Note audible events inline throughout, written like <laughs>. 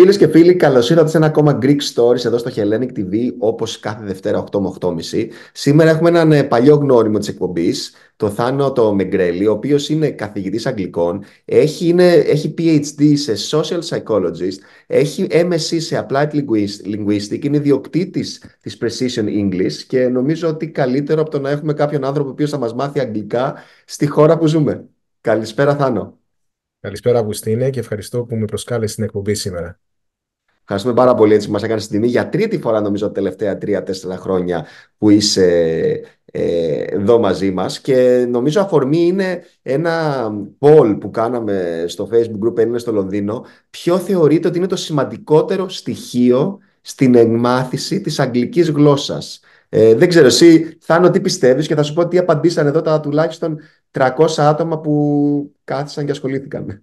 Φίλες και φίλοι, καλώς ήρθατε σε ένα ακόμα Greek Stories εδώ στο Hellenic TV, όπως κάθε Δευτέρα 8 με 8.30. Σήμερα έχουμε έναν ε, παλιό γνώριμο της εκπομπής, το Θάνο το Μεγκρέλη, ο οποίος είναι καθηγητής Αγγλικών, έχει, είναι, έχει PhD σε Social Psychologist, έχει MSc σε Applied Linguistic, είναι ιδιοκτήτης της Precision English και νομίζω ότι καλύτερο από το να έχουμε κάποιον άνθρωπο που θα μας μάθει αγγλικά στη χώρα που ζούμε. Καλησπέρα, Θάνο. Καλησπέρα, Αγουστίνε, και ευχαριστώ που με προσκάλεσε στην εκπομπή σήμερα. Ευχαριστούμε πάρα πολύ έτσι που μας έκανες την τιμή για τρίτη φορά νομίζω τα τελευταία τρία-τέσσερα χρόνια που είσαι ε, εδώ μαζί μας και νομίζω αφορμή είναι ένα poll που κάναμε στο facebook group είναι στο Λονδίνο ποιο θεωρείτε ότι είναι το σημαντικότερο στοιχείο στην εγμάθηση της αγγλικής γλώσσας. Ε, δεν ξέρω εσύ Θάνο τι πιστεύεις και θα σου πω τι απαντήσαν εδώ τα τουλάχιστον 300 άτομα που κάθισαν και ασχολήθηκαν.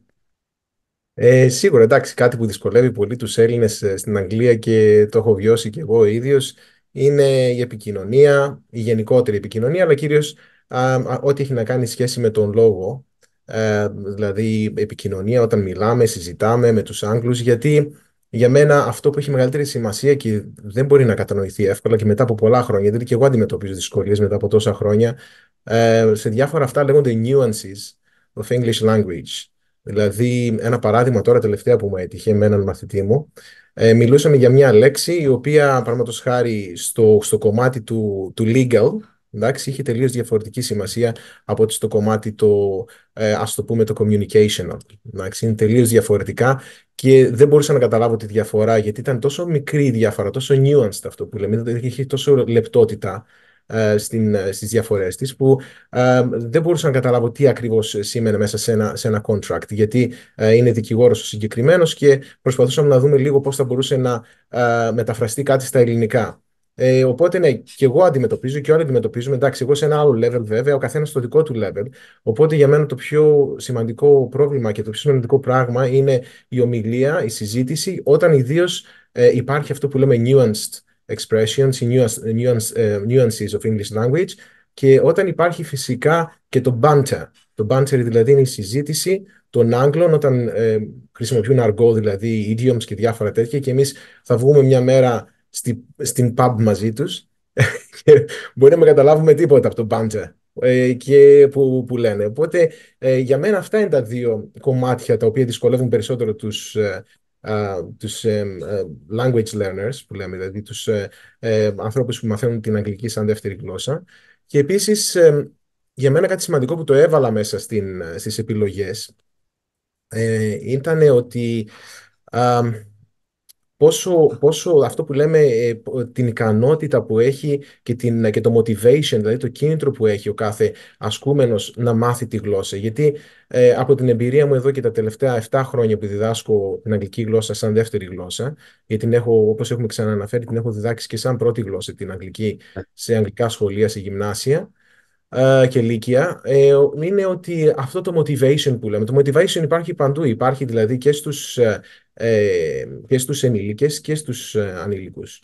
Ε, σίγουρα, εντάξει, κάτι που δυσκολεύει πολύ τους Έλληνες ε, στην Αγγλία και το έχω βιώσει και εγώ ο ίδιος είναι η επικοινωνία, η γενικότερη επικοινωνία, αλλά κυρίως ό,τι έχει να κάνει σχέση με τον λόγο, ε, δηλαδή επικοινωνία όταν μιλάμε, συζητάμε με τους Άγγλους, γιατί για μένα αυτό που έχει μεγαλύτερη σημασία και δεν μπορεί να κατανοηθεί εύκολα και μετά από πολλά χρόνια, γιατί και εγώ αντιμετωπίζω δυσκολίες μετά από τόσα χρόνια, ε, σε διάφορα αυτά λέγονται nuances of English language. Δηλαδή, ένα παράδειγμα τώρα τελευταία που μου έτυχε με έναν μαθητή μου, ε, μιλούσαμε για μια λέξη η οποία, παραδείγματος χάρη, στο, στο κομμάτι του, του legal, εντάξει, είχε τελείως διαφορετική σημασία από ότι στο κομμάτι το, ε, ας το πούμε, το communicational. Εντάξει, είναι τελείως διαφορετικά και δεν μπορούσα να καταλάβω τη διαφορά γιατί ήταν τόσο μικρή η διάφορα, τόσο nuanced αυτό που λέμε, δηλαδή είχε τόσο λεπτότητα ε, στην, ε, στις διαφορές της που ε, δεν μπορούσα να καταλάβω τι ακριβώς σήμαινε μέσα σε ένα, σε ένα contract γιατί είναι δικηγόρος ο συγκεκριμένος και προσπαθούσαμε να δούμε λίγο πώς θα μπορούσε να μεταφραστεί κάτι στα ελληνικά. Ε, οπότε ναι, και εγώ αντιμετωπίζω και όλοι αντιμετωπίζουμε. Εντάξει, εγώ σε ένα άλλο level βέβαια, ο καθένας στο δικό του level. Οπότε για μένα το πιο σημαντικό πρόβλημα και το πιο σημαντικό πράγμα είναι η ομιλία, η συζήτηση, όταν ιδίως υπάρχει αυτό που λέμε nuanced expressions, οι eh, nuances of English language και όταν υπάρχει φυσικά και το banter. Το banter δηλαδή είναι η συζήτηση των Άγγλων όταν ε, χρησιμοποιούν αργό δηλαδή idioms και διάφορα τέτοια και εμείς θα βγούμε μια μέρα στη, στην pub μαζί τους <laughs> και μπορεί να με καταλάβουμε τίποτα από το banter ε, και που, που λένε. Οπότε ε, για μένα αυτά είναι τα δύο κομμάτια τα οποία δυσκολεύουν περισσότερο τους τους ε, ε, language learners που λέμε, δηλαδή τους ε, ανθρώπους που μαθαίνουν την αγγλική σαν δεύτερη γλώσσα. Και επίσης, για μένα κάτι σημαντικό που το έβαλα μέσα στην, στις επιλογές ήταν ότι πόσο, πόσο αυτό που λέμε ε, την ικανότητα που έχει και, την, και το motivation, δηλαδή το κίνητρο που έχει ο κάθε ασκούμενος να μάθει τη γλώσσα. Γιατί ε, από την εμπειρία μου εδώ και τα τελευταία 7 χρόνια που διδάσκω την αγγλική γλώσσα σαν δεύτερη γλώσσα, γιατί την έχω, όπως έχουμε ξανααναφέρει, την έχω διδάξει και σαν πρώτη γλώσσα την αγγλική σε αγγλικά σχολεία, σε γυμνάσια, και Λύκεια, ε, είναι ότι αυτό το motivation που λέμε, το motivation υπάρχει παντού, υπάρχει δηλαδή και στους, ε, ε, και στους ενήλικες και στους ανήλικους.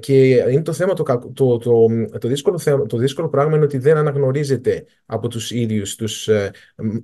και είναι το θέμα, το, το, το, το, δύσκολο θέμα, το δύσκολο πράγμα είναι ότι δεν αναγνωρίζεται από τους ίδιους τους,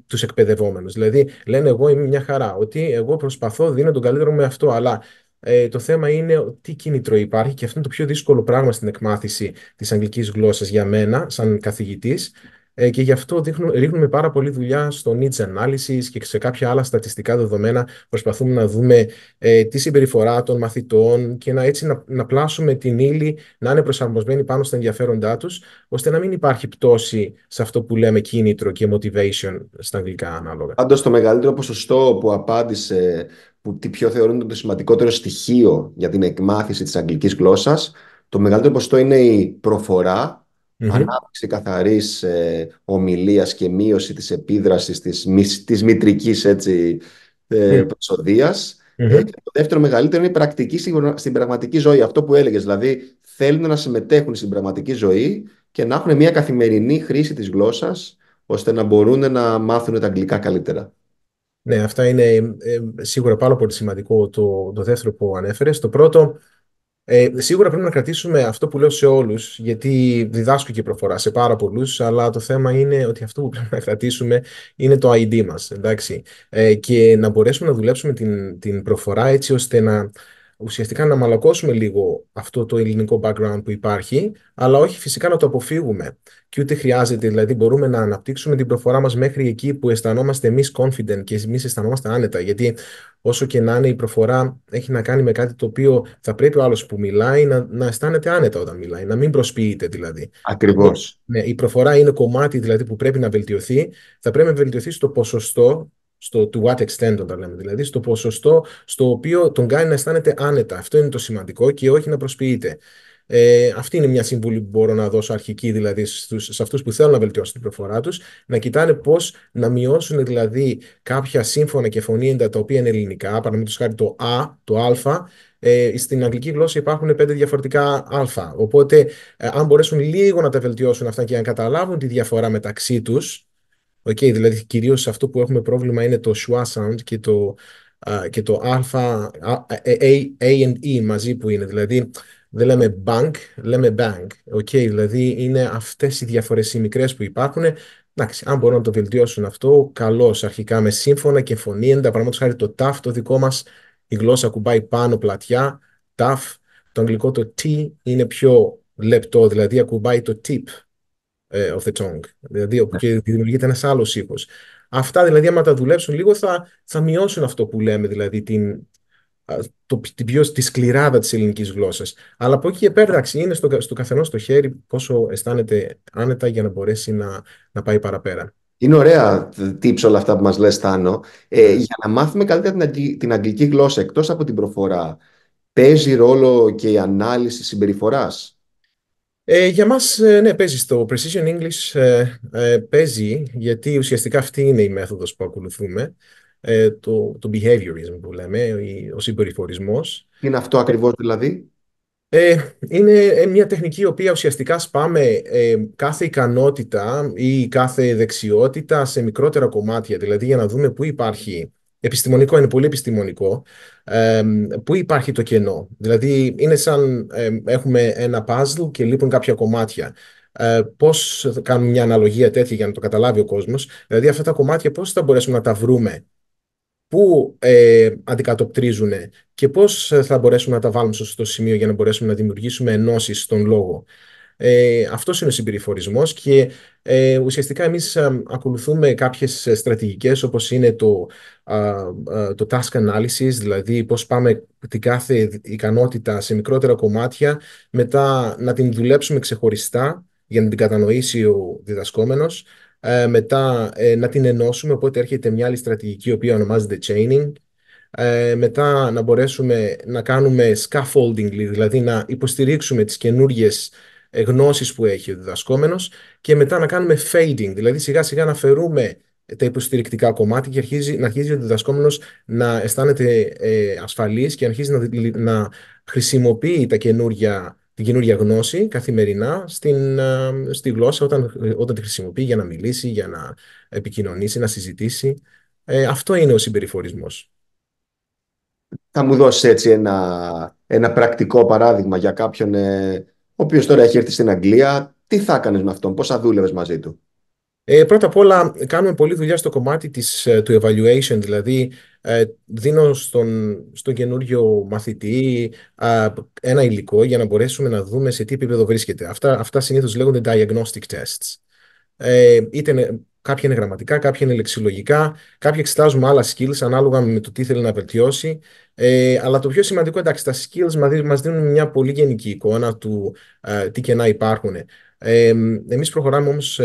τους εκπαιδευόμενους. Δηλαδή λένε εγώ είμαι μια χαρά, ότι εγώ προσπαθώ, δίνω τον καλύτερο με αυτό, αλλά ε, το θέμα είναι τι κίνητρο υπάρχει και αυτό είναι το πιο δύσκολο πράγμα στην εκμάθηση της αγγλικής γλώσσας για μένα σαν καθηγητής ε, και γι' αυτό δείχνουμε, ρίχνουμε πάρα πολύ δουλειά στο needs analysis και σε κάποια άλλα στατιστικά δεδομένα προσπαθούμε να δούμε ε, τη συμπεριφορά των μαθητών και να έτσι να, να πλάσουμε την ύλη να είναι προσαρμοσμένη πάνω στα ενδιαφέροντά τους ώστε να μην υπάρχει πτώση σε αυτό που λέμε κίνητρο και motivation στα αγγλικά ανάλογα. Πάντως, το μεγαλύτερο ποσοστό που απάντησε που τι πιο θεωρούν το σημαντικότερο στοιχείο για την εκμάθηση της αγγλικής γλώσσας το μεγαλύτερο ποσοστό είναι η προφορά Mm-hmm. ανάπτυξη καθαρής ε, ομιλίας και μείωση της επίδρασης της, της μητρικής έτσι, ε, mm-hmm. Mm-hmm. Ε, Και το δεύτερο μεγαλύτερο είναι η πρακτική στην πραγματική ζωή. Αυτό που έλεγες, δηλαδή θέλουν να συμμετέχουν στην πραγματική ζωή και να έχουν μια καθημερινή χρήση της γλώσσας ώστε να μπορούν να μάθουν τα αγγλικά καλύτερα. Ναι, αυτά είναι ε, σίγουρα πάρα πολύ σημαντικό το, το δεύτερο που ανέφερες. Το πρώτο, ε, σίγουρα πρέπει να κρατήσουμε αυτό που λέω σε όλους, γιατί διδάσκω και προφορά σε πάρα πολλούς, αλλά το θέμα είναι ότι αυτό που πρέπει να κρατήσουμε είναι το ID μα. Ε, και να μπορέσουμε να δουλέψουμε την, την προφορά έτσι ώστε να ουσιαστικά να μαλακώσουμε λίγο αυτό το ελληνικό background που υπάρχει, αλλά όχι φυσικά να το αποφύγουμε. Και ούτε χρειάζεται, δηλαδή μπορούμε να αναπτύξουμε την προφορά μας μέχρι εκεί που αισθανόμαστε εμείς confident και εμείς αισθανόμαστε άνετα. Γιατί όσο και να είναι η προφορά έχει να κάνει με κάτι το οποίο θα πρέπει ο άλλος που μιλάει να, να αισθάνεται άνετα όταν μιλάει, να μην προσποιείται δηλαδή. Ακριβώς. Ναι, η προφορά είναι κομμάτι δηλαδή που πρέπει να βελτιωθεί. Θα πρέπει να βελτιωθεί στο ποσοστό στο to what extent όταν λέμε, δηλαδή στο ποσοστό στο οποίο τον κάνει να αισθάνεται άνετα. Αυτό είναι το σημαντικό και όχι να προσποιείται. Ε, αυτή είναι μια συμβουλή που μπορώ να δώσω αρχική, δηλαδή στους, σε αυτούς που θέλουν να βελτιώσουν την προφορά τους, να κοιτάνε πώς να μειώσουν δηλαδή κάποια σύμφωνα και φωνήεντα τα οποία είναι ελληνικά, παραδείγματος χάρη το α, το α, ε, στην αγγλική γλώσσα υπάρχουν πέντε διαφορετικά α. Οπότε, ε, αν μπορέσουν λίγο να τα βελτιώσουν αυτά και να καταλάβουν τη διαφορά μεταξύ τους, Okay, δηλαδή κυρίως αυτό που έχουμε πρόβλημα είναι το schwa sound και το, α, και το α, ε, a, and e μαζί που είναι. Δηλαδή δεν λέμε bank, λέμε bank. Okay, δηλαδή είναι αυτές οι διαφορές οι μικρές που υπάρχουν. Εντάξει, αν μπορούν να το βελτιώσουν αυτό, καλώς αρχικά με σύμφωνα και φωνήεντα. Παραδείγματος χάρη το TAF το δικό μας, η γλώσσα κουμπάει πάνω πλατιά. TAF, το αγγλικό το T είναι πιο λεπτό, δηλαδή ακουμπάει το tip ε, of the tongue. Δηλαδή, ναι. και δημιουργείται ένας άλλος ήχος. Αυτά δηλαδή, άμα τα δουλέψουν λίγο, θα, θα μειώσουν αυτό που λέμε, δηλαδή την, το, την πιο, τη σκληράδα της ελληνικής γλώσσας. Αλλά από εκεί και πέρα, είναι στο, στο καθενός το χέρι πόσο αισθάνεται άνετα για να μπορέσει να, να πάει παραπέρα. Είναι ωραία tips όλα αυτά που μας λες Θάνο. Ε, ναι. για να μάθουμε καλύτερα την, αγγλική, την αγγλική γλώσσα εκτός από την προφορά, παίζει ρόλο και η ανάλυση συμπεριφοράς. Ε, για μας, ε, ναι, παίζει στο Precision English, ε, ε, παίζει, γιατί ουσιαστικά αυτή είναι η μέθοδος που ακολουθούμε, ε, το, το behaviorism που λέμε, ο συμπεριφορισμός. Είναι αυτό ακριβώς δηλαδή? είναι μια τεχνική η οποία ουσιαστικά σπάμε κάθε ικανότητα ή κάθε δεξιότητα σε μικρότερα κομμάτια, δηλαδή για να δούμε πού υπάρχει επιστημονικό, είναι πολύ επιστημονικό, πού υπάρχει το κενό. Δηλαδή είναι σαν έχουμε ένα puzzle και λείπουν κάποια κομμάτια. Ε, πώς κάνουμε μια αναλογία τέτοια για να το καταλάβει ο κόσμος. Δηλαδή αυτά τα κομμάτια πώς θα μπορέσουμε να τα βρούμε πού ε, αντικατοπτρίζουν και πώς θα μπορέσουμε να τα βάλουμε στο σωστό σημείο για να μπορέσουμε να δημιουργήσουμε ενώσεις στον λόγο. Ε, αυτός είναι ο συμπεριφορισμός και ε, ουσιαστικά εμείς ε, ακολουθούμε κάποιες στρατηγικές όπως είναι το, το task analysis, δηλαδή πώς πάμε την κάθε ικανότητα σε μικρότερα κομμάτια, μετά να την δουλέψουμε ξεχωριστά για να την κατανοήσει ο διδασκόμενος, ε, μετά ε, να την ενώσουμε, οπότε έρχεται μια άλλη στρατηγική η οποία ονομάζεται chaining, μετά να μπορέσουμε να κάνουμε scaffolding, δηλαδή να υποστηρίξουμε τις καινούργιες Γνώσει που έχει ο διδασκόμενος και μετά να κάνουμε fading, δηλαδή σιγά σιγά να φερούμε τα υποστηρικτικά κομμάτια και αρχίζει, να αρχίζει ο διδασκόμενος να αισθάνεται ε, ασφαλής και αρχίζει να, να χρησιμοποιεί τα καινούργια, την καινούργια γνώση καθημερινά στην, ε, στη γλώσσα όταν, όταν τη χρησιμοποιεί για να μιλήσει, για να επικοινωνήσει, να συζητήσει. Ε, αυτό είναι ο συμπεριφορισμός. Θα μου δώσεις έτσι ένα, ένα πρακτικό παράδειγμα για κάποιον ε, ο οποίος τώρα έχει έρθει στην Αγγλία. Τι θα έκανες με αυτόν, πόσα δούλευες μαζί του. Ε, πρώτα απ' όλα κάνουμε πολλή δουλειά στο κομμάτι της, ε, του evaluation, δηλαδή ε, δίνω στον, στον καινούριο μαθητή ένα υλικό για να μπορέσουμε να δούμε σε τι επίπεδο βρίσκεται. Αυτά, αυτά συνήθως λέγονται diagnostic tests. Ε, είτε είναι, κάποια είναι γραμματικά, κάποια είναι λεξιολογικά, κάποια εξετάζουμε άλλα skills ανάλογα με το τι θέλει να βελτιώσει ε, αλλά το πιο σημαντικό, εντάξει, τα skills μας δίνουν μια πολύ γενική εικόνα του ε, τι κενά υπάρχουν. Ε, εμείς προχωράμε όμως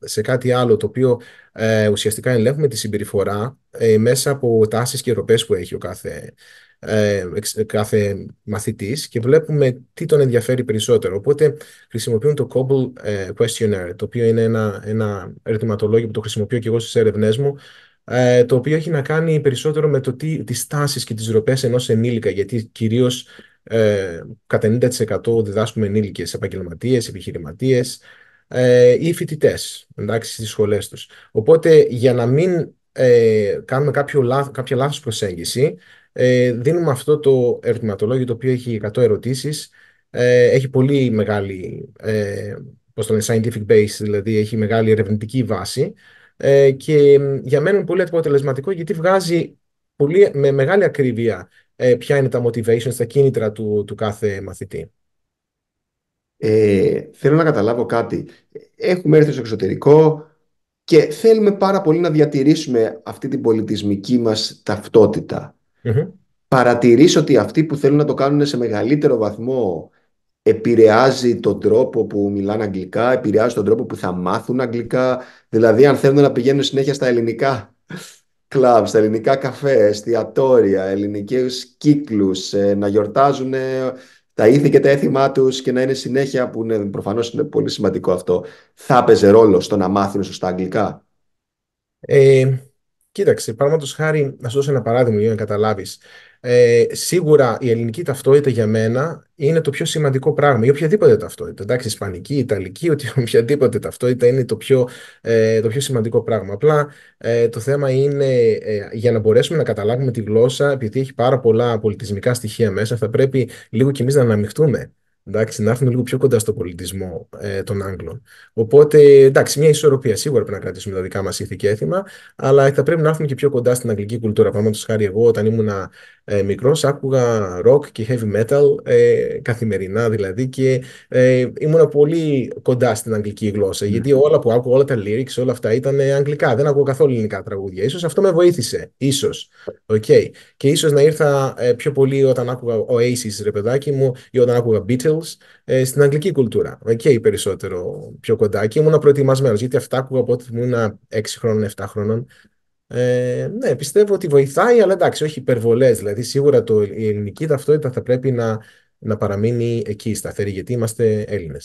σε, κάτι άλλο το οποίο ε, ουσιαστικά ελέγχουμε τη συμπεριφορά ε, μέσα από τάσεις και ροπές που έχει ο κάθε, ε, κάθε μαθητής και βλέπουμε τι τον ενδιαφέρει περισσότερο. Οπότε χρησιμοποιούν το Cobble Questionnaire, το οποίο είναι ένα, ένα ερωτηματολόγιο που το χρησιμοποιώ και εγώ στις έρευνές μου, ε, το οποίο έχει να κάνει περισσότερο με το τι, τις τάσεις και τις ροπές ενός ενήλικα, γιατί κυρίως ε, κατά 90% διδάσκουμε ενήλικες επαγγελματίες, επιχειρηματίες ε, ή φοιτητές εντάξει, στις σχολές τους. Οπότε για να μην ε, κάνουμε κάποιο κάποια λάθος προσέγγιση, ε, δίνουμε αυτό το ερωτηματολόγιο το οποίο έχει 100 ερωτήσεις, ε, έχει πολύ μεγάλη, ε, πώς το λένε, scientific base, δηλαδή έχει μεγάλη ερευνητική βάση, ε, και για μένα είναι πολύ αποτελεσματικό γιατί βγάζει πολύ, με μεγάλη ακρίβεια ε, ποια είναι τα motivation, τα κίνητρα του, του κάθε μαθητή. Ε, θέλω να καταλάβω κάτι. Έχουμε έρθει στο εξωτερικό και θέλουμε πάρα πολύ να διατηρήσουμε αυτή την πολιτισμική μας ταυτοτητα Παρατηρήσω ότι αυτοί που θέλουν να το κάνουν σε μεγαλύτερο βαθμό επηρεάζει τον τρόπο που μιλάνε αγγλικά, επηρεάζει τον τρόπο που θα μάθουν αγγλικά. Δηλαδή, αν θέλουν να πηγαίνουν συνέχεια στα ελληνικά <laughs> κλαμπ, στα ελληνικά καφέ, εστιατόρια, ελληνικούς κύκλους, ε, να γιορτάζουν ε, τα ήθη και τα έθιμά τους και να είναι συνέχεια, που είναι, προφανώς είναι πολύ σημαντικό αυτό, θα έπαιζε ρόλο στο να μάθουν σωστά αγγλικά. Ε, κοίταξε, πράγματο χάρη, να σου δώσω ένα παράδειγμα για να καταλάβεις. Ε, σίγουρα η ελληνική ταυτότητα για μένα είναι το πιο σημαντικό πράγμα. Η οποιαδήποτε ταυτότητα, εντάξει, Ισπανική, Ιταλική, ότι <laughs> οποιαδήποτε ταυτότητα είναι το πιο, ε, το πιο σημαντικό πράγμα. Απλά ε, το θέμα είναι ε, για να μπορέσουμε να καταλάβουμε τη γλώσσα, επειδή έχει πάρα πολλά πολιτισμικά στοιχεία μέσα, θα πρέπει λίγο κι εμείς να αναμειχτούμε. Εντάξει, να έρθουμε λίγο πιο κοντά στον πολιτισμό ε, των Άγγλων. Οπότε, εντάξει, μια ισορροπία σίγουρα πρέπει να κρατήσουμε τα δικά μας ήθη και έθιμα, αλλά θα πρέπει να έρθουμε και πιο κοντά στην αγγλική κουλτούρα. Παραδείγματος χάρη, εγώ όταν ήμουνα ε, μικρός άκουγα rock και heavy metal ε, καθημερινά δηλαδή και ε, ήμουν πολύ κοντά στην αγγλική γλώσσα ναι. γιατί όλα που άκουγα, όλα τα lyrics, όλα αυτά ήταν αγγλικά, δεν άκουγα καθόλου ελληνικά τραγούδια. Ίσως αυτό με βοήθησε, ίσως. Okay. Και ίσως να ήρθα ε, πιο πολύ όταν άκουγα Oasis ρε παιδάκι μου ή όταν άκουγα Beatles ε, στην αγγλική κουλτούρα και περισσότερο πιο κοντά και ήμουν προετοιμασμένος γιατί αυτά άκουγα από ότι ήμουν 6 χρόνων, 7 χρόνων ε, ναι, πιστεύω ότι βοηθάει, αλλά εντάξει, όχι υπερβολές. Δηλαδή, σίγουρα το, η ελληνική ταυτότητα θα πρέπει να, να παραμείνει εκεί σταθερή, γιατί είμαστε Έλληνες.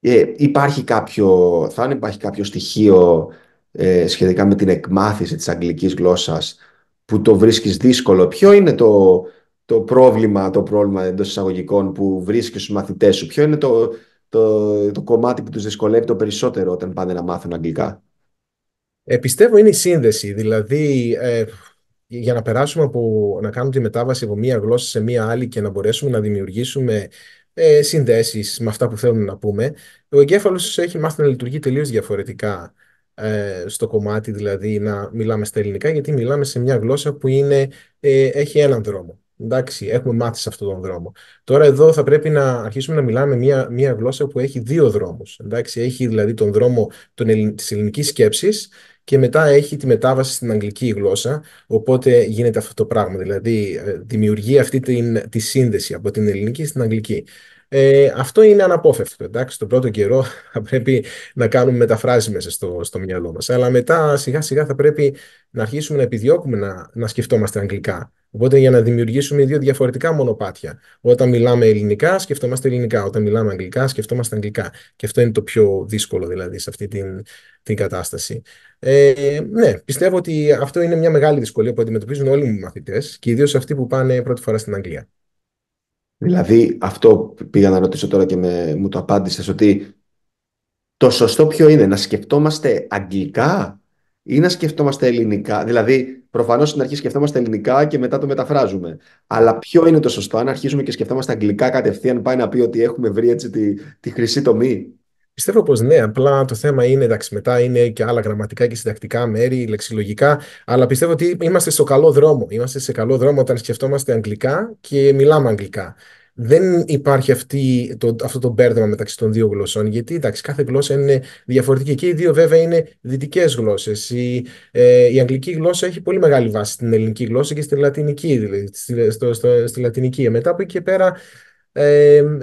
Ε, υπάρχει κάποιο, θα υπάρχει κάποιο στοιχείο ε, σχετικά με την εκμάθηση της αγγλικής γλώσσας που το βρίσκεις δύσκολο. Ποιο είναι το, το πρόβλημα, το πρόβλημα εντός εισαγωγικών που βρίσκεις στους μαθητές σου. Ποιο είναι το, το, το κομμάτι που τους δυσκολεύει το περισσότερο όταν πάνε να μάθουν αγγλικά. Ε, πιστεύω είναι η σύνδεση. Δηλαδή, ε, για να περάσουμε από να κάνουμε τη μετάβαση από μία γλώσσα σε μία άλλη και να μπορέσουμε να δημιουργήσουμε ε, συνδέσεις με αυτά που θέλουμε να πούμε, ο εγκέφαλος έχει μάθει να λειτουργεί τελείως διαφορετικά ε, στο κομμάτι, δηλαδή να μιλάμε στα ελληνικά, γιατί μιλάμε σε μία γλώσσα που είναι, ε, έχει έναν δρόμο. Εντάξει, έχουμε μάθει σε αυτόν τον δρόμο. Τώρα εδώ θα πρέπει να αρχίσουμε να μιλάμε μια, μια γλώσσα που έχει δύο δρόμους. Εντάξει, έχει δηλαδή τον δρόμο των, της ελληνικής σκέψης και μετά έχει τη μετάβαση στην αγγλική γλώσσα, οπότε γίνεται αυτό το πράγμα. Δηλαδή ε, δημιουργεί αυτή την, τη σύνδεση από την ελληνική στην αγγλική. Ε, αυτό είναι αναπόφευκτο. Εντάξει, τον πρώτο καιρό θα πρέπει να κάνουμε μεταφράσεις μέσα στο, στο μυαλό μας. Αλλά μετά σιγά σιγά θα πρέπει να αρχίσουμε να επιδιώκουμε να, να σκεφτόμαστε αγγλικά. Οπότε για να δημιουργήσουμε δύο διαφορετικά μονοπάτια. Όταν μιλάμε ελληνικά, σκεφτόμαστε ελληνικά. Όταν μιλάμε αγγλικά, σκεφτόμαστε αγγλικά. Και αυτό είναι το πιο δύσκολο δηλαδή σε αυτή την, την κατάσταση. Ε, ναι, πιστεύω ότι αυτό είναι μια μεγάλη δυσκολία που αντιμετωπίζουν όλοι οι μαθητές και ιδίως αυτοί που πάνε πρώτη φορά στην Αγγλία. Δηλαδή, αυτό πήγα να ρωτήσω τώρα και με, μου το απάντησες ότι το σωστό ποιο είναι, να σκεφτόμαστε αγγλικά ή να σκεφτόμαστε ελληνικά. Δηλαδή, προφανώς στην αρχή σκεφτόμαστε ελληνικά και μετά το μεταφράζουμε. Αλλά ποιο είναι το σωστό, αν αρχίζουμε και σκεφτόμαστε αγγλικά κατευθείαν, πάει να πει ότι έχουμε βρει έτσι τη, τη χρυσή τομή. Πιστεύω πως ναι, απλά το θέμα είναι, εντάξει, μετά είναι και άλλα γραμματικά και συντακτικά μέρη, λεξιλογικά, αλλά πιστεύω ότι είμαστε στο καλό δρόμο. Είμαστε σε καλό δρόμο όταν σκεφτόμαστε αγγλικά και μιλάμε αγγλικά. Δεν υπάρχει αυτή, το, αυτό το μπέρδεμα μεταξύ των δύο γλωσσών, γιατί εντάξει, κάθε γλώσσα είναι διαφορετική και οι δύο βέβαια είναι δυτικές γλώσσες. Η, ε, η αγγλική γλώσσα έχει πολύ μεγάλη βάση στην ελληνική γλώσσα και στη λατινική. Δηλαδή, στη, στο, στη λατινική. Μετά από εκεί και πέρα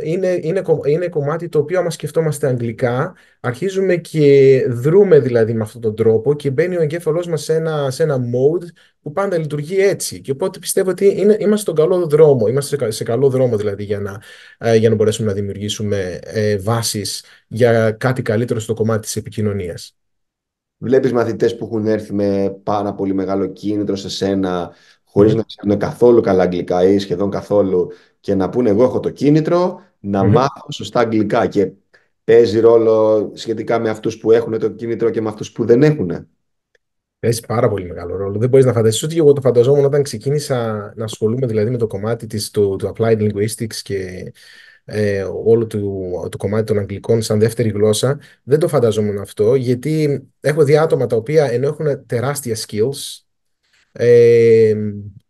είναι, είναι, είναι κομμάτι το οποίο άμα σκεφτόμαστε αγγλικά αρχίζουμε και δρούμε δηλαδή με αυτόν τον τρόπο και μπαίνει ο εγκέφαλός μας σε ένα, σε ένα mode που πάντα λειτουργεί έτσι και οπότε πιστεύω ότι είναι, είμαστε στον καλό δρόμο είμαστε σε, καλό δρόμο δηλαδή για να, ε, για να μπορέσουμε να δημιουργήσουμε ε, βάσεις για κάτι καλύτερο στο κομμάτι της επικοινωνίας. Βλέπεις μαθητές που έχουν έρθει με πάρα πολύ μεγάλο κίνητρο σε σένα χωρίς να ξέρουν καθόλου καλά αγγλικά ή σχεδόν καθόλου, και να πούνε: Εγώ έχω το κίνητρο να μάθω σωστά αγγλικά. Και παίζει ρόλο σχετικά με αυτούς που έχουν το κίνητρο και με αυτούς που δεν έχουν. Παίζει πάρα πολύ μεγάλο ρόλο. Δεν μπορείς να φανταστείς ότι εγώ το φανταζόμουν όταν ξεκίνησα να ασχολούμαι δηλαδή με το κομμάτι της, του, applied linguistics και ε, όλο του, το κομμάτι των Αγγλικών σαν δεύτερη γλώσσα. Δεν το φανταζόμουν αυτό, γιατί έχω δει άτομα τα οποία ενώ έχουν τεράστια skills ε,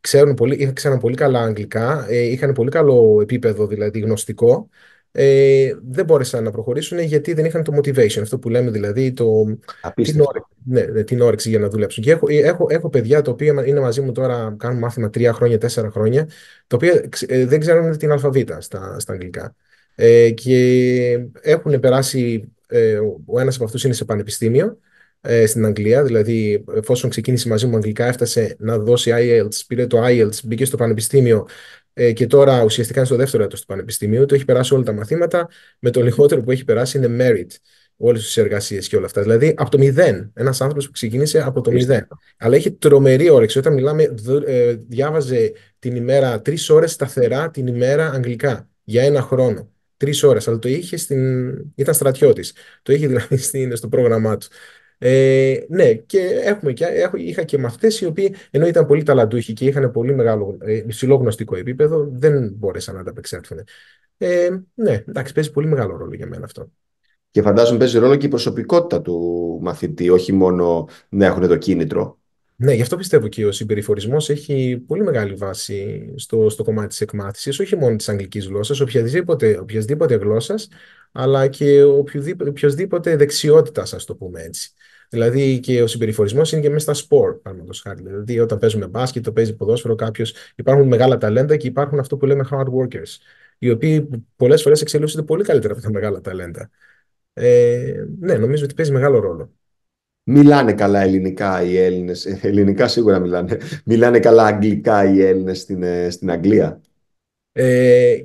ξέρουν πολύ, πολύ καλά αγγλικά, ε, είχαν πολύ καλό επίπεδο δηλαδή γνωστικό. Ε, δεν μπόρεσαν να προχωρήσουν γιατί δεν είχαν το motivation, αυτό που λέμε δηλαδή το, την, όρεξη, ναι, ναι, την όρεξη για να δουλέψουν. έχω, ε, έχω, έχω παιδιά τα οποία είναι μαζί μου τώρα, κάνουν μάθημα τρία χρόνια, τέσσερα χρόνια, τα οποία δεν ξέρουν την αλφαβήτα στα, στα αγγλικά. Ε, και έχουν περάσει, ο ένας από αυτούς είναι σε πανεπιστήμιο ε, στην Αγγλία, δηλαδή εφόσον ξεκίνησε μαζί μου αγγλικά έφτασε να δώσει IELTS, πήρε το IELTS, μπήκε στο πανεπιστήμιο ε, και τώρα ουσιαστικά είναι στο δεύτερο έτος του πανεπιστημίου, το έχει περάσει όλα τα μαθήματα, με το λιγότερο που έχει περάσει είναι merit όλες τις εργασίες και όλα αυτά. Δηλαδή από το μηδέν. Ένας άνθρωπος που ξεκίνησε από το μηδέν. Αλλά έχει τρομερή όρεξη. Όταν μιλάμε, ε, διάβαζε την ημέρα τρεις ώρες σταθερά την ημέρα αγγλικά για ένα χρόνο. Τρεις ώρες. Αλλά το είχε στην. ήταν στρατιώτης. Το είχε δηλαδή <laughs> στο πρόγραμμά του. Ε, ναι, και, έχουμε και έχω, είχα και μαθητές οι οποίοι ενώ ήταν πολύ ταλαντούχοι και είχαν πολύ μεγάλο ε, υψηλό γνωστικό επίπεδο, δεν μπόρεσαν να ανταπεξέλθουν. Ε, ναι, εντάξει, παίζει πολύ μεγάλο ρόλο για μένα αυτό. Και φαντάζομαι παίζει ρόλο και η προσωπικότητα του μαθητή, όχι μόνο να έχουν το κίνητρο. Ναι, γι' αυτό πιστεύω και ο συμπεριφορισμός έχει πολύ μεγάλη βάση στο, στο κομμάτι της εκμάθησης, όχι μόνο της αγγλικής γλώσσας, οποιασδήποτε, οποιασδήποτε γλώσσας, αλλά και οποιοδήποτε, οποιοδήποτε δεξιότητας, ας το πούμε έτσι. Δηλαδή και ο συμπεριφορισμός είναι και μέσα στα σπορ, παραδείγματος χάρη. Δηλαδή, όταν παίζουμε μπάσκετ, το παίζει ποδόσφαιρο κάποιος, υπάρχουν μεγάλα ταλέντα και υπάρχουν αυτό που λέμε hard workers, οι οποίοι πολλές φορές εξελίσσονται πολύ καλύτερα από τα μεγάλα ταλέντα. Ε, ναι, νομίζω ότι παίζει μεγάλο ρόλο. Μιλάνε καλά ελληνικά οι Έλληνες. Ε, ελληνικά σίγουρα μιλάνε. Μιλάνε καλά αγγλικά οι Έλληνες ε, στην, Αγγλία. Ε,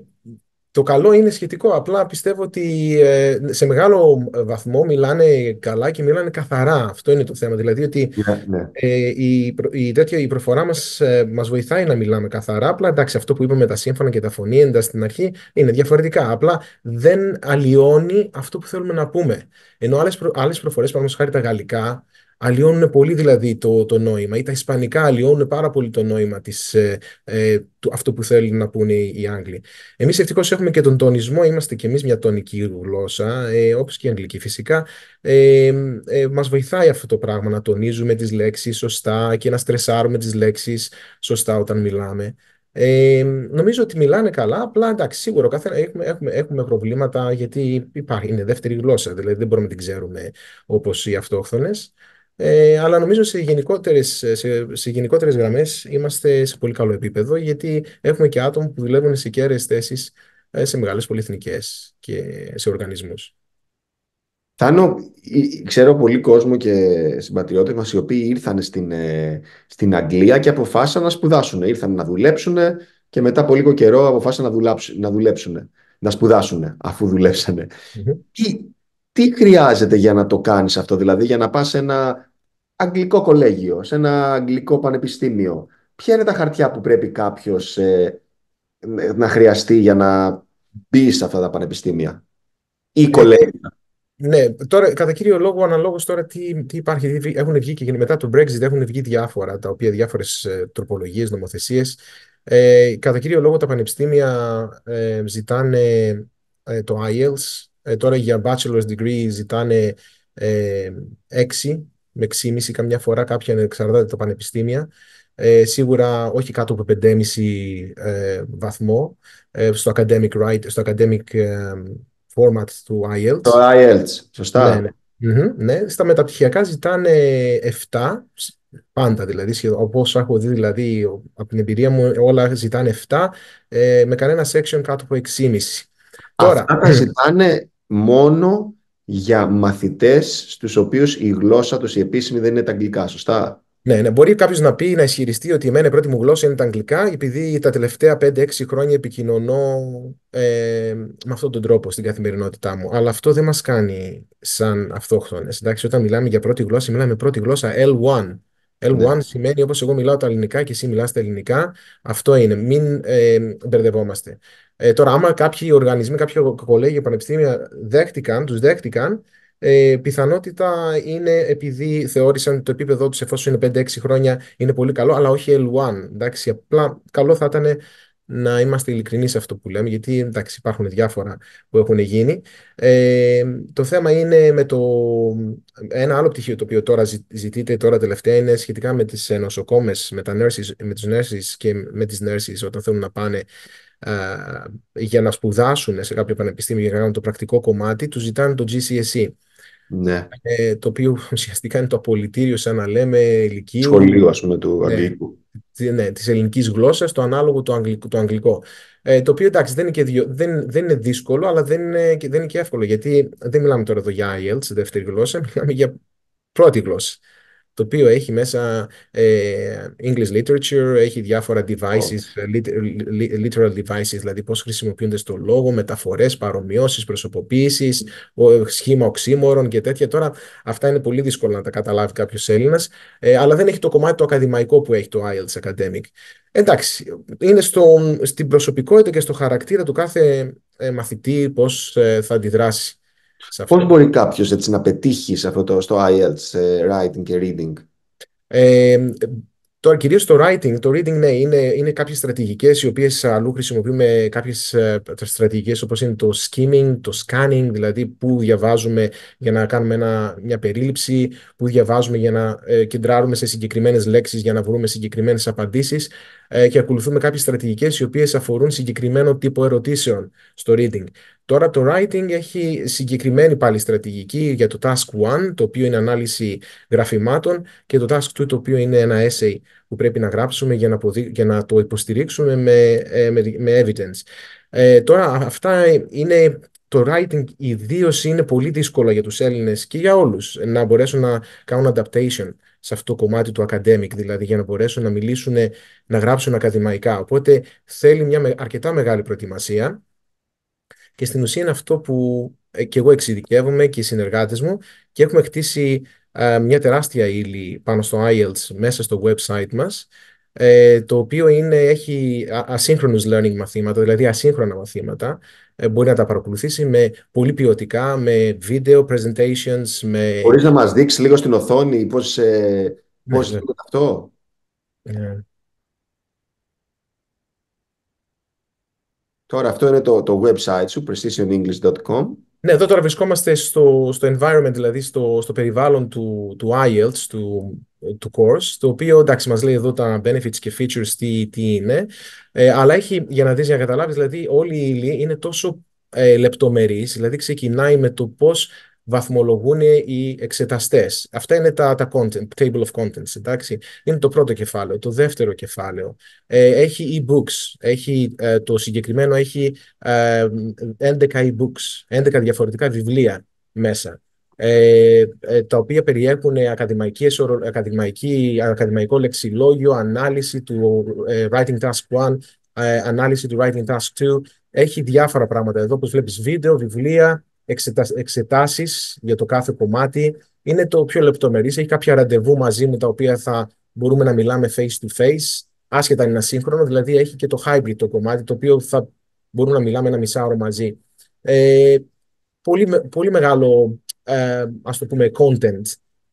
το καλό είναι σχετικό. Απλά πιστεύω ότι ε, σε μεγάλο βαθμό μιλάνε καλά και μιλάνε καθαρά. Αυτό είναι το θέμα. Δηλαδή ότι ναι, ναι. Ε, η, προφορά μας, ε, μας βοηθάει να μιλάμε καθαρά. Απλά εντάξει, αυτό που είπαμε τα σύμφωνα και τα φωνή εντάξει στην αρχή είναι διαφορετικά. Απλά δεν αλλοιώνει αυτό που θέλουμε να πούμε. Ενώ άλλες προφορέ, άλλες χάρη τα γαλλικά, αλλοιώνουν πολύ δηλαδή το, το νόημα ή τα ισπανικά αλλοιώνουν πάρα πολύ το νόημα της, ε, ε του, αυτό που θέλουν να πούνε οι, οι Άγγλοι. Εμείς ευτυχώς έχουμε και τον τονισμό, είμαστε και εμείς μια τονική γλώσσα, ε, όπως και η Αγγλική φυσικά. Ε, ε, μας βοηθάει αυτό το πράγμα να τονίζουμε τις λέξεις σωστά και να στρεσάρουμε τις λέξεις σωστά όταν μιλάμε. Ε, νομίζω ότι μιλάνε καλά, απλά εντάξει, σίγουρο καθένα, έχουμε, έχουμε, έχουμε προβλήματα γιατί υπάρχει, είναι δεύτερη γλώσσα, δηλαδή δεν μπορούμε να την ξέρουμε όπως οι αυτόχθονες. Ε, αλλά νομίζω σε γενικότερες, σε, σε γενικότερες γραμμές είμαστε σε πολύ καλό επίπεδο γιατί έχουμε και άτομα που δουλεύουν σε κέρδες θέσεις ε, σε μεγάλες πολυεθνικές και σε οργανισμούς. Θάνο, ε, ξέρω πολύ κόσμο και συμπατριώτες μας οι οποίοι ήρθαν στην, ε, στην Αγγλία και αποφάσισαν να σπουδάσουν. Ήρθαν να δουλέψουν και μετά από λίγο καιρό αποφάσισαν να, να δουλέψουν, να σπουδάσουν αφού δουλέψανε. Τι, τι χρειάζεται για να το κάνεις αυτό, δηλαδή για να πας σε ένα αγγλικό κολέγιο, σε ένα αγγλικό πανεπιστήμιο, ποια είναι τα χαρτιά που πρέπει κάποιος ε, να χρειαστεί για να μπει σε αυτά τα πανεπιστήμια ή ε, κολέγια. Ναι, τώρα κατά κύριο λόγο, αναλόγως τώρα τι, τι υπάρχει, τι έχουν βγει και μετά το Brexit έχουν βγει διάφορα, τα οποία διάφορες τροπολογίε, τροπολογίες, νομοθεσίες. Ε, κατά κύριο λόγο τα πανεπιστήμια ε, ζητάνε ε, το IELTS, τώρα για bachelor's degree ζητάνε έξι με 6,5 καμιά φορά, κάποια εξαρτάται τα πανεπιστήμια. Ε, σίγουρα όχι κάτω από 5,5 ε, βαθμό ε, στο academic, right, στο academic ε, format του IELTS. Το IELTS, σωστά. Ναι, ναι. mm Στα μεταπτυχιακά ζητάνε 7, πάντα δηλαδή, όπω έχω δει δηλαδή από την εμπειρία μου όλα ζητάνε 7, με κανένα section κάτω από 6,5. Αυτά τα ζητάνε μόνο για μαθητές στους οποίους η γλώσσα τους, η επίσημη, δεν είναι τα αγγλικά, σωστά. Ναι, ναι. μπορεί κάποιος να πει, να ισχυριστεί ότι εμένα η πρώτη μου γλώσσα είναι τα αγγλικά, επειδή τα τελευταία 5-6 χρόνια επικοινωνώ ε, με αυτόν τον τρόπο στην καθημερινότητά μου. Αλλά αυτό δεν μας κάνει σαν αυτόχθονες. Εντάξει, όταν μιλάμε για πρώτη γλώσσα, μιλάμε πρώτη γλώσσα L1. L1 ναι. σημαίνει όπως εγώ μιλάω τα ελληνικά και εσύ μιλάς τα ελληνικά. Αυτό είναι. Μην ε, μπερδευόμαστε. Ε, τώρα, άμα κάποιοι οργανισμοί, κάποιοι κολέγια, πανεπιστήμια δέχτηκαν, τους δέχτηκαν, ε, πιθανότητα είναι επειδή θεώρησαν το επίπεδό τους εφόσον είναι 5-6 χρόνια είναι πολύ καλό, αλλά όχι L1. Εντάξει, απλά καλό θα ήταν να είμαστε ειλικρινείς σε αυτό που λέμε, γιατί εντάξει, υπάρχουν διάφορα που έχουν γίνει. Ε, το θέμα είναι με το. Ένα άλλο πτυχίο το οποίο τώρα ζητείτε τώρα τελευταία είναι σχετικά με τις ε, νοσοκόμες, με, τα nurses, με τους nurses και με τις nurses όταν θέλουν να πάνε για να σπουδάσουν σε κάποιο πανεπιστήμιο για να κάνουν το πρακτικό κομμάτι, τους ζητάνε το GCSE. Ναι. Ε, το οποίο <laughs> ουσιαστικά είναι το απολυτήριο, σαν να λέμε, ηλικίου. Σχολείου, ας πούμε, του ναι. αγγλικού ναι, της ελληνικής γλώσσας, το ανάλογο το, αγγλικό. Το, αγγλικό. Ε, το οποίο εντάξει δεν είναι, δεν, δεν είναι δύσκολο, αλλά δεν είναι, δεν είναι και εύκολο, γιατί δεν μιλάμε τώρα εδώ για IELTS, δεύτερη γλώσσα, μιλάμε για πρώτη γλώσσα το οποίο έχει μέσα ε, English literature, έχει διάφορα devices, ε, literal devices, δηλαδή πώς χρησιμοποιούνται στο λόγο, μεταφορές, παρομοιώσεις, προσωποποίησεις, σχήμα οξύμορων και τέτοια. Τώρα αυτά είναι πολύ δύσκολα να τα καταλάβει κάποιος Έλληνας, ε, αλλά δεν έχει το κομμάτι το ακαδημαϊκό που έχει το IELTS Academic. Εντάξει, είναι στο, στην προσωπικότητα και στο χαρακτήρα του κάθε μαθητή πώς θα αντιδράσει. Πώς μπορεί κάποιος έτσι να πετύχει σε αυτό το, στο IELTS writing και reading. Ε, Τώρα, κυρίως το writing, το reading, ναι, είναι, είναι κάποιες στρατηγικές οι οποίες αλλού χρησιμοποιούμε κάποιες ε, στρατηγικές όπως είναι το skimming, το scanning, δηλαδή που διαβάζουμε για να κάνουμε ένα, μια περίληψη, που διαβάζουμε για να ε, κεντράρουμε σε συγκεκριμένες λέξεις για να βρούμε συγκεκριμένες απαντήσεις ε, και ακολουθούμε κάποιες στρατηγικές οι οποίες αφορούν συγκεκριμένο τύπο ερωτήσεων στο reading. Τώρα το writing έχει συγκεκριμένη πάλι στρατηγική για το task 1, το οποίο είναι ανάλυση γραφημάτων και το task 2, το οποίο είναι ένα essay που πρέπει να γράψουμε για να, να το υποστηρίξουμε ε, με, με, evidence. Ε, τώρα αυτά είναι το writing ιδίως είναι πολύ δύσκολο για τους Έλληνες και για όλους να μπορέσουν να κάνουν adaptation σε αυτό το κομμάτι του academic, δηλαδή για να μπορέσουν να μιλήσουν, να γράψουν ακαδημαϊκά. Οπότε θέλει μια αρκετά μεγάλη προετοιμασία και στην ουσία είναι αυτό που ε, και εγώ εξειδικεύομαι και οι συνεργάτες μου και έχουμε χτίσει ε, μια τεράστια ύλη πάνω στο IELTS μέσα στο website μας ε, το οποίο είναι, έχει asynchronous learning μαθήματα, δηλαδή ασύγχρονα μαθήματα ε, μπορεί να τα παρακολουθήσει με πολύ ποιοτικά, με βίντεο, presentations. Με... Μπορείς να μας δείξεις λίγο στην οθόνη πώς, ε, ναι, πώς ναι, ναι. αυτό. Τώρα αυτό είναι το, το website σου, precisionenglish.com. Ναι, εδώ τώρα βρισκόμαστε στο, στο environment, δηλαδή στο, στο περιβάλλον του, του IELTS, του του course, το οποίο εντάξει μας λέει εδώ τα benefits και features τι, είναι, ε, αλλά έχει, για να δεις, για να καταλάβεις, δηλαδή όλη η ύλη είναι τόσο ε, λεπτομερής, δηλαδή ξεκινάει με το πώς βαθμολογούν οι εξεταστές. Αυτά είναι τα, τα content, table of contents, εντάξει. Είναι το πρώτο κεφάλαιο, το δεύτερο κεφάλαιο. Ε, έχει e-books, ε, το συγκεκριμένο έχει 11 e-books, 11 διαφορετικά βιβλία μέσα. Ε, ε, τα οποία περιέχουν ακαδημαϊκές, ακαδημαϊκό λεξιλόγιο, ανάλυση του ε, Writing Task 1, ε, ανάλυση του Writing Task 2. Έχει διάφορα πράγματα εδώ, όπως βλέπεις βίντεο, βιβλία, εξετά, εξετάσεις για το κάθε κομμάτι. Είναι το πιο λεπτομερής, έχει κάποια ραντεβού μαζί μου τα οποία θα μπορούμε να μιλάμε face to face, άσχετα είναι ασύγχρονο, δηλαδή έχει και το hybrid το κομμάτι, το οποίο θα μπορούμε να μιλάμε ένα μισάωρο μαζί. Ε, πολύ, πολύ μεγάλο ε, ας το πούμε content.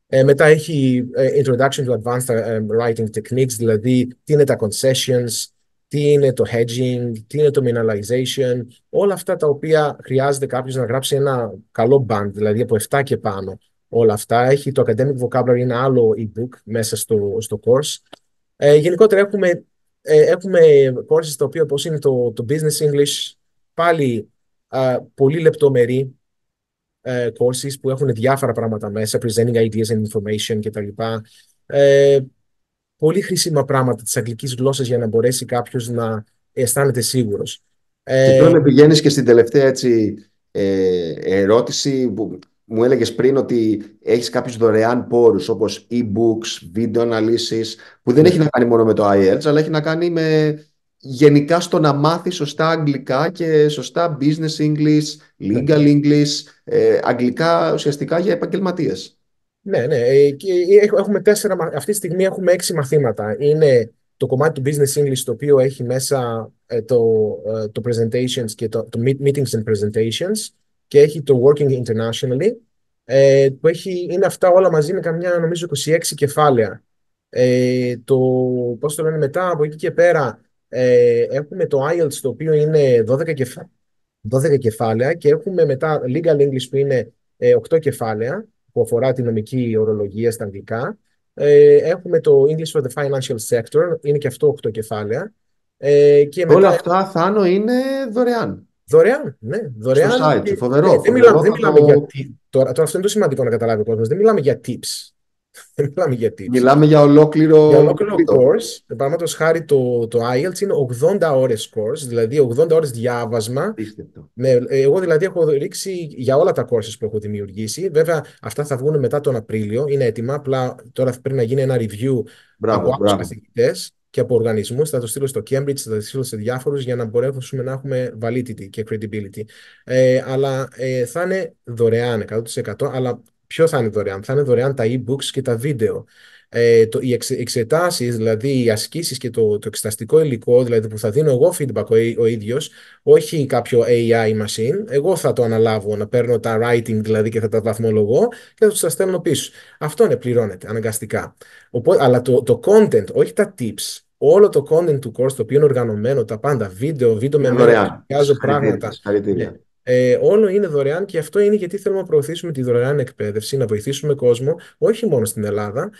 Ε, μετά έχει ε, introduction to advanced writing techniques, δηλαδή τι είναι τα concessions, τι είναι το hedging, τι είναι το mineralization, όλα αυτά τα οποία χρειάζεται κάποιος να γράψει ένα καλό band, δηλαδή από 7 και πάνω όλα αυτά. Έχει το academic vocabulary, ένα άλλο e-book μέσα στο, στο course. γενικότερα έχουμε, ε, έχουμε courses τα οποία όπως είναι το, το business English, πάλι πολύ λεπτομερή, ε, courses που έχουν διάφορα πράγματα μέσα, presenting ideas and information κτλ. Ε, πολύ χρήσιμα πράγματα της αγγλικής γλώσσας για να μπορέσει κάποιος να αισθάνεται σίγουρος. Ε, και τώρα πηγαίνεις και στην τελευταία έτσι, ε, ερώτηση που μου έλεγες πριν ότι έχεις κάποιους δωρεάν πόρους όπως e-books, βίντεο αναλύσεις που δεν ναι. έχει να κάνει μόνο με το IELTS αλλά έχει να κάνει με γενικά στο να μάθει σωστά αγγλικά και σωστά business English, legal ναι. English, ε, αγγλικά ουσιαστικά για επαγγελματίες. Ναι, ναι. Ε, έχουμε τέσσερα, αυτή τη στιγμή έχουμε έξι μαθήματα. Είναι το κομμάτι του business English το οποίο έχει μέσα ε, το, το presentations και το, το meetings and presentations και έχει το working internationally που έχει, είναι αυτά όλα μαζί με καμιά νομίζω 26 κεφάλαια. το, πώς το λένε μετά, από εκεί και πέρα ε, έχουμε το IELTS το οποίο είναι 12, κεφα... κεφάλαια και έχουμε μετά Legal English που είναι 8 ε, κεφάλαια που αφορά τη νομική ορολογία στα αγγλικά. Ε, έχουμε το English for the Financial Sector, είναι και αυτό 8 κεφάλαια. Ε, και Όλα αυτά, Θάνο, είναι δωρεάν. Δωρεάν, ναι. Δωρεάν. Στο site, φοβερό. δεν, μιλάμε, για. Τώρα, τώρα αυτό είναι το σημαντικό να καταλάβει ο κόσμος. Δεν μιλάμε για tips. Δεν μιλάμε για Μιλάμε για ολόκληρο. Για ολόκληρο course. Παραδείγματος χάρη το, το IELTS είναι 80 ώρες course, δηλαδή 80 ώρες διάβασμα. Ναι, ε, εγώ δηλαδή έχω ρίξει για όλα τα courses που έχω δημιουργήσει. Βέβαια, αυτά θα βγουν μετά τον Απρίλιο, είναι έτοιμα. Απλά τώρα πρέπει να γίνει ένα review μπράβο, από άλλους καθηγητές και από οργανισμούς. Θα το στείλω στο Cambridge, θα το στείλω σε διάφορους για να μπορέσουμε να έχουμε validity και credibility. Ε, αλλά ε, θα είναι δωρεάν 100%. Αλλά Ποιος θα είναι δωρεάν, θα είναι δωρεάν τα e-books και τα βίντεο. Ε, το, οι εξετάσεις, δηλαδή οι ασκήσεις και το, το εξεταστικό υλικό, δηλαδή που θα δίνω εγώ feedback ο, ο ίδιος, όχι κάποιο AI machine, εγώ θα το αναλάβω να παίρνω τα writing δηλαδή και θα τα βαθμολογώ και θα τους τα στέλνω πίσω. Αυτό είναι, πληρώνεται αναγκαστικά. αλλά το, το content, όχι τα tips, όλο το content του course το οποίο είναι οργανωμένο, τα πάντα, βίντεο, βίντεο με μέρα, πράγματα. Χαρητήρια. Ναι. Ε, όλο είναι δωρεάν και αυτό είναι γιατί θέλουμε να προωθήσουμε τη δωρεάν εκπαίδευση, να βοηθήσουμε κόσμο, όχι μόνο στην Ελλάδα.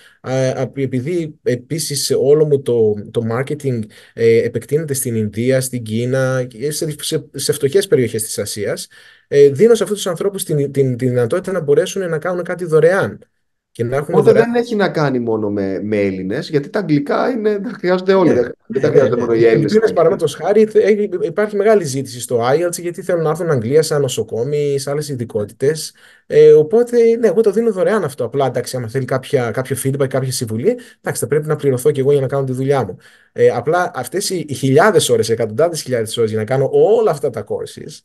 Επειδή επίση όλο μου το, το marketing ε, επεκτείνεται στην Ινδία, στην Κίνα, σε, σε, σε φτωχέ περιοχέ τη Ασία, ε, δίνω σε αυτού του ανθρώπου την, την, την δυνατότητα να μπορέσουν να κάνουν κάτι δωρεάν. Και να Οπότε δεν έχει να κάνει μόνο με, με Έλληνε, γιατί τα αγγλικά είναι, τα χρειάζονται όλοι. Yeah. Δεν τα χρειάζονται μόνο οι Έλληνε. Οι παραδείγματο χάρη, υπάρχει μεγάλη ζήτηση στο IELTS γιατί θέλουν να έρθουν Αγγλία σαν νοσοκόμοι, σε άλλε ειδικότητε. Ε, οπότε, ναι, εγώ το δίνω δωρεάν αυτό. Απλά εντάξει, αν θέλει κάποια, κάποιο feedback, κάποια συμβουλή, εντάξει, θα πρέπει να πληρωθώ κι εγώ για να κάνω τη δουλειά μου. Ε, απλά αυτέ οι χιλιάδε ώρε, εκατοντάδε χιλιάδε ώρε για να κάνω όλα αυτά τα courses,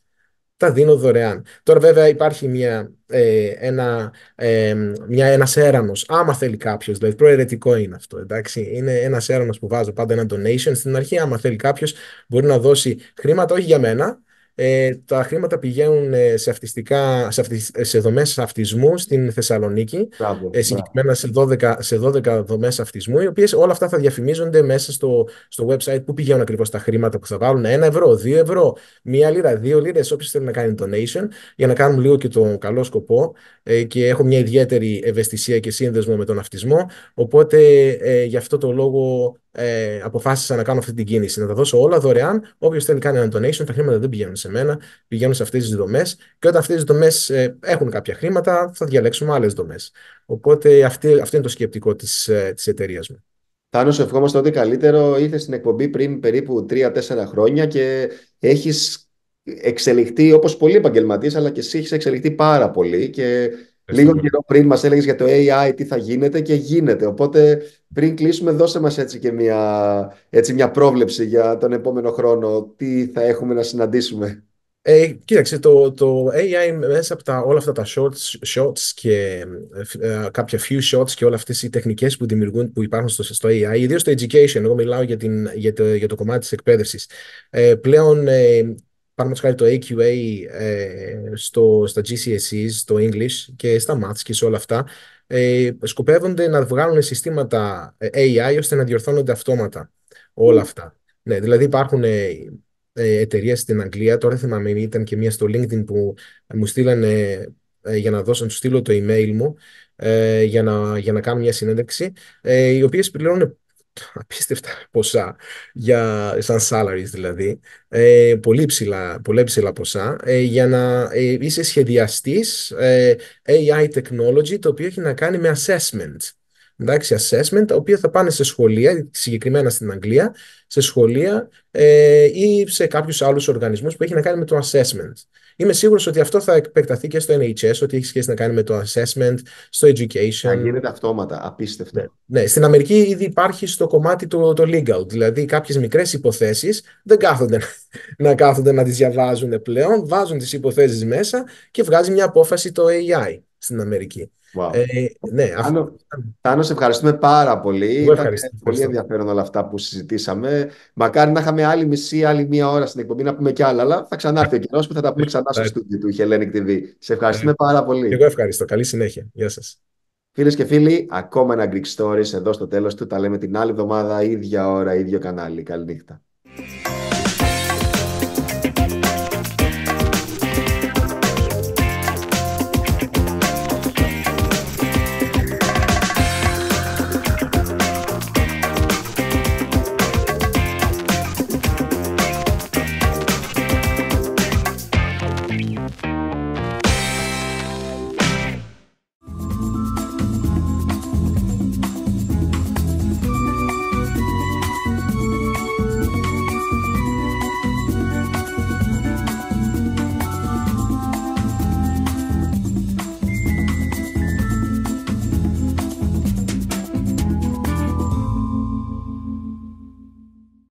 τα δίνω δωρεάν. Τώρα βέβαια υπάρχει μια, ε, ένα, ε, μια, ένας έρανος, άμα θέλει κάποιος. δηλαδή προαιρετικό είναι αυτό, εντάξει. Είναι ένας έρανος που βάζω πάντα ένα donation. Στην αρχή, άμα θέλει κάποιος, μπορεί να δώσει χρήματα, όχι για μένα, ε, τα χρήματα πηγαίνουν ε, σε, αυτιστικά, σε, αυτι, ε, σε δομές αυτισμού στην Θεσσαλονίκη, ε, συγκεκριμένα σε 12, σε 12 δομές αυτισμού, οι οποίες όλα αυτά θα διαφημίζονται μέσα στο, στο website που πηγαίνουν ακριβώς τα χρήματα που θα βάλουν, Ένα ευρώ, δύο ευρώ, μία λίρα, δύο λίρες, όποιος θέλει να κάνει donation, για να κάνουν λίγο και τον καλό σκοπό και έχω μια ιδιαίτερη ευαισθησία και σύνδεσμο με τον αυτισμό, οπότε γι' αυτό το λόγο ε, αποφάσισα να κάνω αυτή την κίνηση. Να τα δώσω όλα δωρεάν. Όποιος θέλει κάνει ένα donation, τα χρήματα δεν πηγαίνουν σε μένα, πηγαίνουν σε αυτές τις δομές. Και όταν αυτές τις δομές ε, έχουν κάποια χρήματα, θα διαλέξουμε άλλες δομές. Οπότε αυτή, αυτό είναι το σκεπτικό της ε, εταιρείας μου. Θάνο, σε ευχόμαστε ό,τι καλύτερο. Ήρθες στην εκπομπή πριν περίπου 3-4 χρόνια και έχεις εξελιχθεί όπως πολλοί επαγγελματίες, αλλά και εσύ έχεις εξελιχθεί πάρα πολύ και ε, Λίγο καιρό πριν μας έλεγες για το AI τι θα γίνεται και γίνεται. Οπότε πριν κλείσουμε, δώσε μας έτσι και μια, έτσι μια πρόβλεψη για τον επόμενο χρόνο. Τι θα έχουμε να συναντήσουμε. Ε, κοίταξε, το, το AI μέσα από όλα αυτά τα shorts, shots και ε, κάποια few shots και όλα αυτές οι τεχνικές που δημιουργούν, που υπάρχουν στο, στο AI, ιδίως στο education, εγώ μιλάω για, για, το, το κομμάτι της εκπαίδευσης, πλέον παραδείγματο χάρη το AQA ε, στο, στα GCSE, στο English και στα Maths και σε όλα αυτά, ε, σκοπεύονται να βγάλουν συστήματα ε, AI ώστε να διορθώνονται αυτόματα όλα αυτά. Ναι, δηλαδή υπάρχουν ε, ε εταιρείες στην Αγγλία, τώρα θυμάμαι ήταν και μία στο LinkedIn που μου στείλανε για να δώσω, τους στείλω το email μου για να, για να κάνω μια συνέντευξη, οι οποίες πληρώνουν απίστευτα ποσά, για, σαν salaries δηλαδή, ε, πολύ, ψηλά, πολύ ψηλά ποσά, ε, για να ε, είσαι σχεδιαστής ε, AI technology, το οποίο έχει να κάνει με assessment. Εντάξει, assessment, τα οποία θα πάνε σε σχολεία, συγκεκριμένα στην Αγγλία, σε σχολεία ή σε κάποιους άλλους οργανισμούς που έχει να κάνει με το assessment είμαι σίγουρος ότι αυτό θα επεκταθεί και στο NHS, ότι έχει σχέση να κάνει με το assessment, στο education. Θα γίνεται αυτόματα, απίστευτο. Ναι, ναι. στην Αμερική ήδη υπάρχει στο κομμάτι το, το legal, δηλαδή κάποιες μικρές υποθέσεις δεν κάθονται να κάθονται να τις διαβάζουν πλέον, βάζουν τις υποθέσεις μέσα και βγάζει μια απόφαση το AI στην Αμερική. Wow. Ε, ναι, Τάνο, σε ευχαριστούμε πάρα πολύ. Ήταν πολύ ενδιαφέρον όλα αυτά που συζητήσαμε. Μακάρι να είχαμε άλλη μισή, άλλη μία ώρα στην εκπομπή να πούμε κι άλλα, αλλά θα ξανάρθει ο κοινό που θα τα πούμε ξανά στο ε, στούντιο του Hellenic TV. Σε ευχαριστούμε ε, πάρα πολύ. Εγώ ευχαριστώ. Καλή συνέχεια. Γεια σας. Φίλες και φίλοι, ακόμα ένα Greek Stories εδώ στο τέλος του. Τα λέμε την άλλη εβδομάδα, ίδια ώρα, ίδιο κανάλι. Καληνύχτα.